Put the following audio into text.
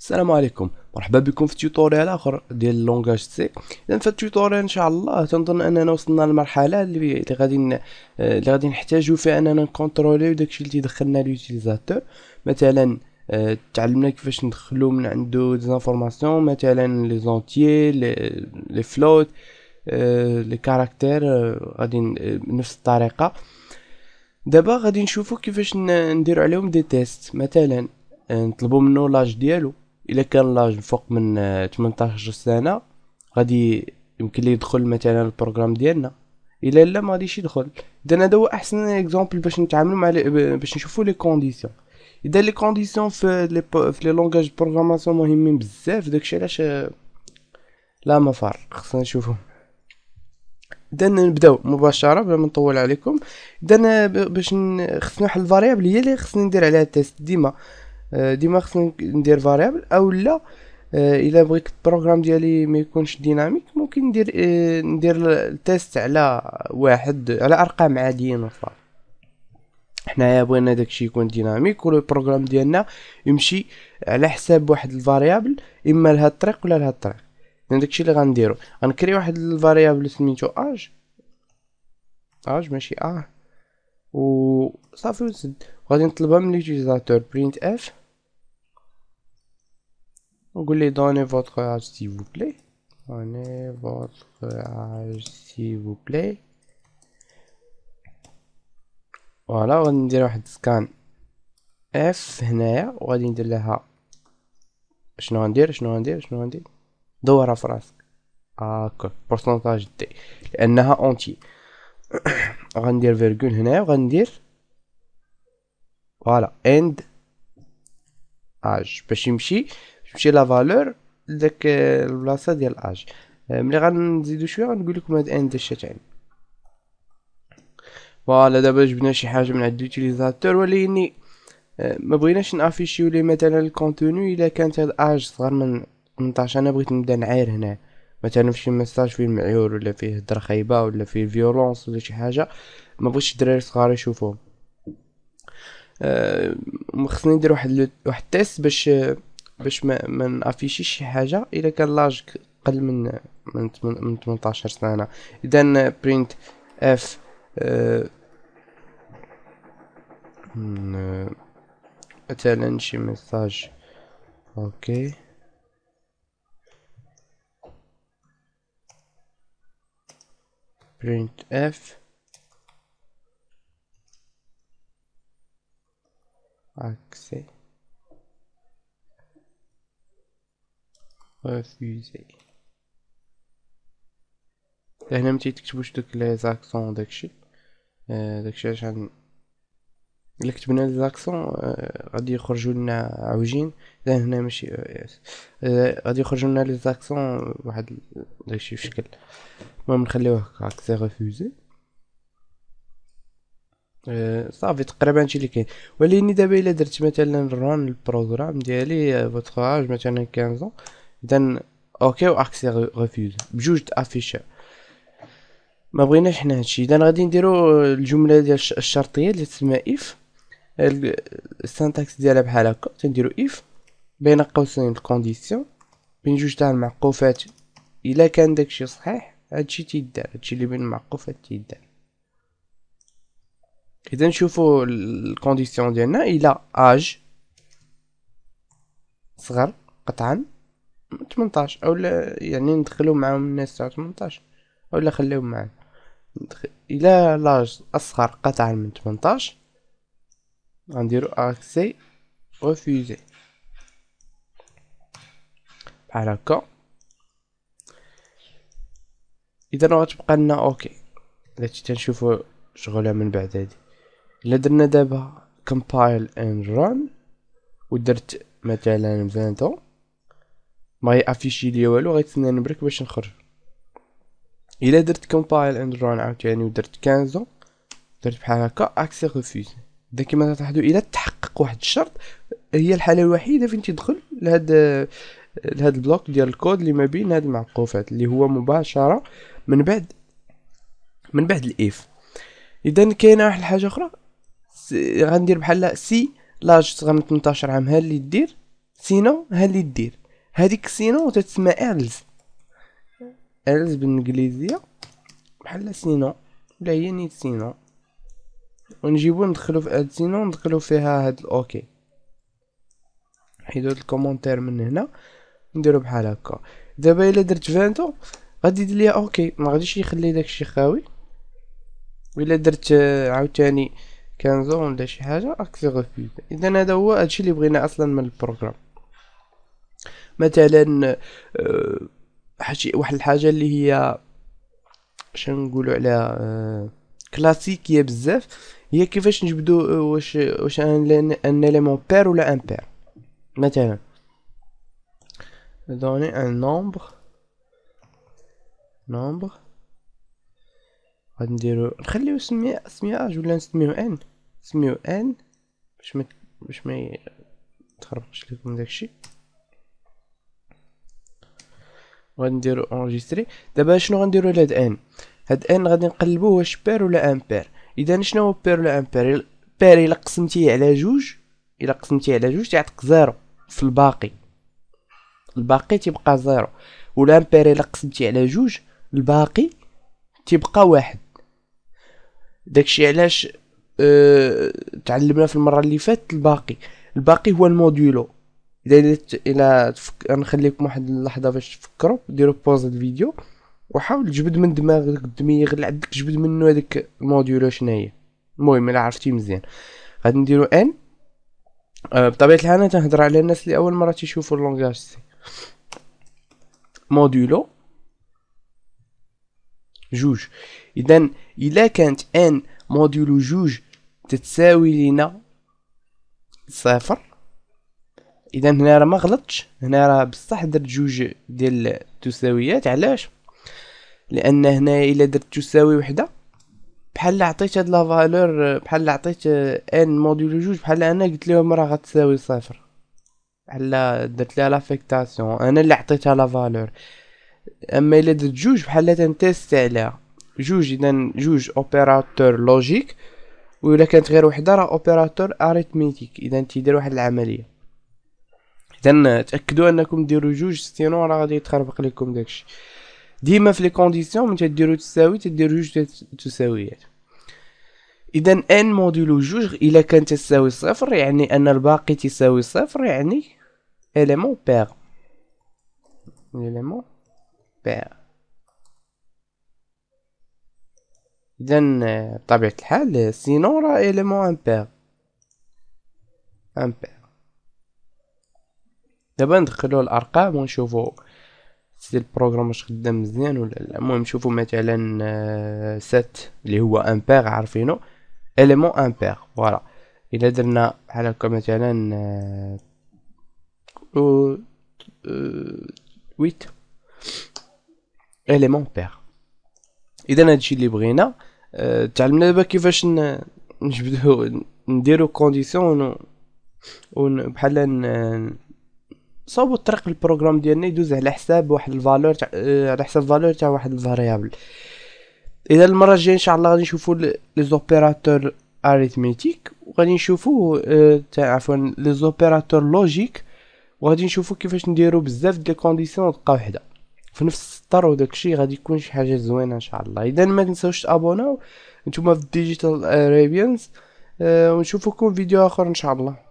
السلام عليكم مرحبا بكم في تيوتوريال اخر ديال لونغاج سي اذا في التيوتوريال ان شاء الله تنظن اننا وصلنا للمرحله اللي غادي آه، اللي غادي نحتاجو فيها اننا نكونتروليو داكشي اللي دخلنا لوتيليزاتور مثلا آه، تعلمنا كيفاش ندخلو من عنده ديزانفورماسيون مثلا لي زونتي لي فلوت لي كاركتير غادي آه، بنفس الطريقه دابا غادي نشوفو كيفاش نديرو عليهم دي تيست مثلا نطلبو منه لاج ديالو الا كان لاج فوق من 18 آه، سنه غادي يمكن ليه يدخل مثلا البروغرام ديالنا الا لا ما غاديش يدخل اذا هذا هو احسن اكزومبل باش نتعاملوا مع باش نشوفوا لي كونديسيون اذا لي كونديسيون في لي في لي لونغاج بروغراماسيون مهمين بزاف داكشي علاش آه، لا مفر خصنا نشوفو اذا نبداو مباشره بلا ما نطول عليكم اذا باش خصنا واحد الفاريبل هي اللي خصني ندير عليها التيست ديما آه، ديما خصني ندير فاريبل او لا آه، الا بغيت البروغرام ديالي ما يكونش ديناميك ممكن ندير آه، ندير التيست على واحد على ارقام عاديين وصافي حنايا بغينا داكشي يكون ديناميك و البروغرام ديالنا يمشي على حساب واحد الفاريابل اما لهاد الطريق ولا لهاد الطريق يعني داكشي اللي غنديرو غنكري واحد الفاريابل سميتو اج اج ماشي اه وصافي وزد غادي نطلبها من ليوتيزاتور برينت اف نقول ليه دوني فوتر اج سي فو بلي دوني فوتر اج سي فو بلي فوالا غادي ندير واحد سكان اف هنايا وغادي ندير لها شنو غندير شنو غندير شنو غندير دورها فراسك هاكا آه بورسنتاج دي لانها اونتي غندير فيرجول هنايا وغندير فوالا اند اج باش يمشي تمشي لا فالور لذاك آه، البلاصه ديال اج آه، ملي غنزيدو شويه غنقول لكم هاد اند شات عين فوالا دابا جبنا شي حاجه من عند لوتيليزاتور وليني آه، ما بغيناش نافيشيو ليه مثلا الكونتوني الا كانت هاد اج صغر من 18 انا بغيت نبدا نعاير هنا مثلا في شي ميساج فيه المعيور ولا فيه هدره خايبه ولا فيه فيولونس ولا شي حاجه ما بغيتش الدراري الصغار يشوفوه أه خصني ندير واحد واحد تيست باش باش ما ما نافيشيش شي حاجه الا كان لاج قل من من من 18 سنه اذا برينت اف أه مثلا أه، شي ميساج اوكي print f accès refusé لهنا متي تكتبوش دوك لي زاكسون داكشي داكشي علاش الا كتبنا لي زاكسون غادي يخرجوا لنا عوجين اذا هنا ماشي غادي يخرجوا لنا لي زاكسون واحد داكشي في شكل المهم نخليوه هاك سي ريفوزي آه، صافي تقريبا هادشي اللي كاين ولكن دابا الا درت مثلا ران البروغرام ديالي فوتخ آه، مثلا 15 اذا اوكي واكسي ريفوز بجوج افيشا ما بغيناش حنا هادشي اذا غادي نديرو آه، الجمله ديال الشرطيه اللي تسمى اف السانتاكس ديالها بحال هكا تنديرو اف بين قوسين الكونديسيون بين جوج تاع المعقوفات الا كان داكشي صحيح هادشي تيدار هادشي اللي بين معقوف هاد تيدار اذا نشوفو الكونديسيون ديالنا الى اج صغر قطعا 18 اولا يعني ندخلو معاهم الناس تاع 18 اولا خليهم معانا الى لاج اصغر قطعا من 18 غنديرو اكسي ريفوزي بحال هكا اذا تبقى لنا اوكي هادشي تنشوفو شغلها من بعد هادي الا درنا دابا compile and run ودرت مثلا 20 ما يافيشي ليا والو غيتسنى نبرك باش نخرج الا درت كومبايل اند ران عاوتاني ودرت 15 درت بحال هكا اكسي ريفوز دا كيما تلاحظوا الا تحقق واحد الشرط هي الحاله الوحيده فين تيدخل لهاد لهاد البلوك ديال الكود اللي ما بين هاد المعقوفات اللي هو مباشره من بعد من بعد الاف اذا كاينه واحد الحاجه اخرى غندير بحال سي لاج غن 18 عام ها اللي دير سينو ها اللي دير هذيك سينو تتسمى ايلز ايلز بالانجليزيه بحال سينو ولا هي نيت سينو ونجيبو ندخلو في اد سينو ندخلو فيها هاد الاوكي نحيدو الكومونتير من هنا نديرو بحال هكا دابا الا درت فانتو غادي يدير ليا اوكي ما غاديش يخلي داكشي خاوي الا درت آه، عاوتاني كانزو ولا شي حاجه اكسي ريفيز اذا هذا هو هادشي اللي بغينا اصلا من البروغرام مثلا آه، حاجه واحد الحاجه اللي هي شنو نقولوا عليها كلاسيكيه بزاف هي كيفاش نجبدو آه، واش واش ان ان اليمون بير ولا امبير مثلا دوني ان نومبر نومبر غادي نديرو نخليو سمية سمياج ولا نسميو ان نسميو ان باش ما باش ما تخربقش لكم داكشي غادي نديرو اونجستري دابا شنو غنديرو لهاد ان هاد ان غادي نقلبوه واش بير ولا امبير اذا شنو هو بير ولا امبير بير الا قسمتيه على جوج الا قسمتيه على جوج تعطيك زيرو في الباقي الباقي تيبقى زيرو امبير الا قسمتيه على جوج الباقي تيبقى واحد داكشي علاش أه تعلمنا في المره اللي فاتت الباقي الباقي هو الموديولو اذا الى تفك... نخليكم واحد اللحظه باش تفكروا ديروا بوز الفيديو وحاول تجبد من دماغك الدميغ اللي عندك جبد منه هذاك الموديولو شناهي المهم الا عرفتي مزيان غادي نديرو ان أه بطبيعه الحال انا تنهضر على الناس اللي اول مره تيشوفوا اللونغاج سي موديولو جوج اذا الا كانت ان موديولو جوج تتساوي لنا صفر اذا هنا راه ما غلطتش هنا راه بصح درت جوج ديال التساويات علاش لان هنا الا درت تساوي وحده بحال عطيت هاد لا فالور بحال عطيت ان موديول جوج بحال انا قلت لهم راه غتساوي صفر على درت لها لافيكتاسيون انا اللي عطيتها لا فالور اما الا درت جوج بحال تنتيست عليها جوج اذا جوج اوبيراتور لوجيك و الا كانت غير وحده راه اوبيراتور اريتميتيك اذا تيدير واحد العمليه اذا تاكدوا انكم ديروا جوج سينو راه غادي يتخربق لكم داكشي ديما في لي كونديسيون ملي تديروا تساوي تديروا جوج تساويات اذا ان موديلو جوج الا كانت تساوي صفر يعني ان الباقي تساوي صفر يعني اليمون بيغ اليمون بير إذا بطبيعة الحال سينو راه ايليمون أمبير أمبير دابا ندخلو الأرقام ونشوفو سي البروغرام واش خدام مزيان ولا لا المهم نشوفو مثلا سات اللي هو أمبير عارفينو ايليمون أمبير فوالا إلا درنا بحال هكا مثلا و ويت اليمون بير اذا هادشي اللي بغينا أه تعلمنا دابا كيفاش نجبدو نديرو كونديسيون ون بحال صوبوا الطريق البروغرام ديالنا يدوز على حساب واحد الفالور تع... آه، على حساب فالور تاع واحد الفاريابل اذا المره الجايه ان شاء الله غادي نشوفو لي زوبيراتور اريثميتيك وغادي نشوفو آه، تاع عفوا لي زوبيراتور لوجيك وغادي نشوفو كيفاش نديرو بزاف ديال كونديسيون دقه وحده في نفس السطر الشيء غادي يكون شي حاجه زوينه ان شاء الله اذا ما تنساوش تابوناو نتوما في ديجيتال اريبيانز ونشوفكم في فيديو اخر ان شاء الله